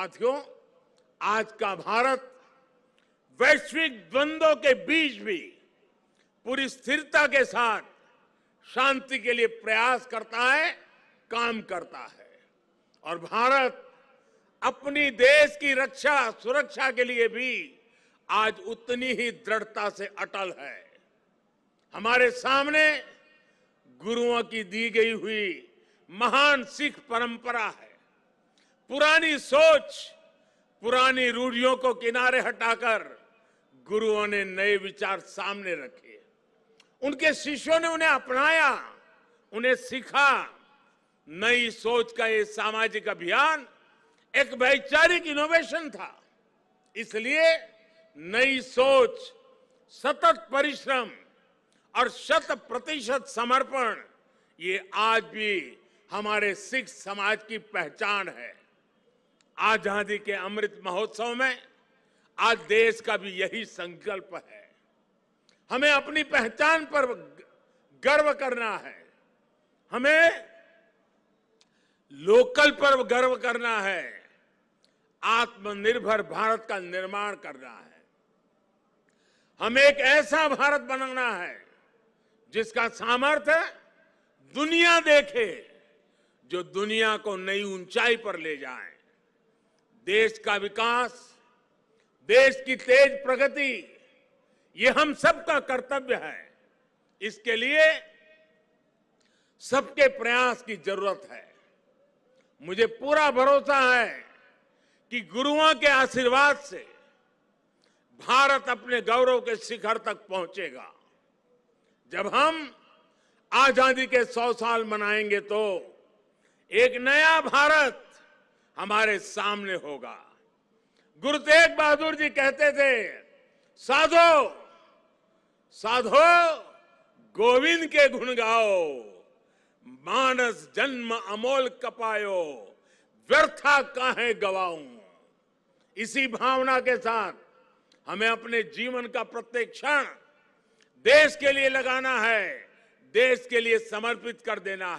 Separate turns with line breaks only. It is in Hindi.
साथियों आज का भारत वैश्विक द्वंद्वों के बीच भी पूरी स्थिरता के साथ शांति के लिए प्रयास करता है काम करता है और भारत अपनी देश की रक्षा सुरक्षा के लिए भी आज उतनी ही दृढ़ता से अटल है हमारे सामने गुरुओं की दी गई हुई महान सिख परंपरा है पुरानी सोच पुरानी रूढ़ियों को किनारे हटाकर गुरुओं ने नए विचार सामने रखे उनके शिष्यों ने उन्हें अपनाया उन्हें सीखा नई सोच का ये सामाजिक अभियान एक वैचारिक इनोवेशन था इसलिए नई सोच सतत परिश्रम और शत प्रतिशत समर्पण ये आज भी हमारे सिख समाज की पहचान है आजादी के अमृत महोत्सव में आज देश का भी यही संकल्प है हमें अपनी पहचान पर गर्व करना है हमें लोकल पर गर्व करना है आत्मनिर्भर भारत का निर्माण करना है हमें एक ऐसा भारत बनाना है जिसका सामर्थ्य दुनिया देखे जो दुनिया को नई ऊंचाई पर ले जाए देश का विकास देश की तेज प्रगति ये हम सबका कर्तव्य है इसके लिए सबके प्रयास की जरूरत है मुझे पूरा भरोसा है कि गुरुओं के आशीर्वाद से भारत अपने गौरव के शिखर तक पहुंचेगा जब हम आजादी के सौ साल मनाएंगे तो एक नया भारत हमारे सामने होगा गुरु तेग बहादुर जी कहते थे साधो साधो गोविंद के गुण गाओ मानस जन्म अमोल कपायो व्यर्था काहे गवाऊ इसी भावना के साथ हमें अपने जीवन का प्रत्येक क्षण देश के लिए लगाना है देश के लिए समर्पित कर देना है